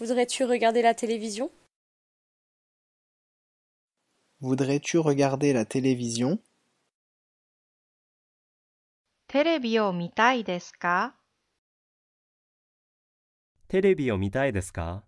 Voudrais-tu regarder la télévision? Voudrais-tu regarder la télévision? テレビを見たいですかテレビを見たいですか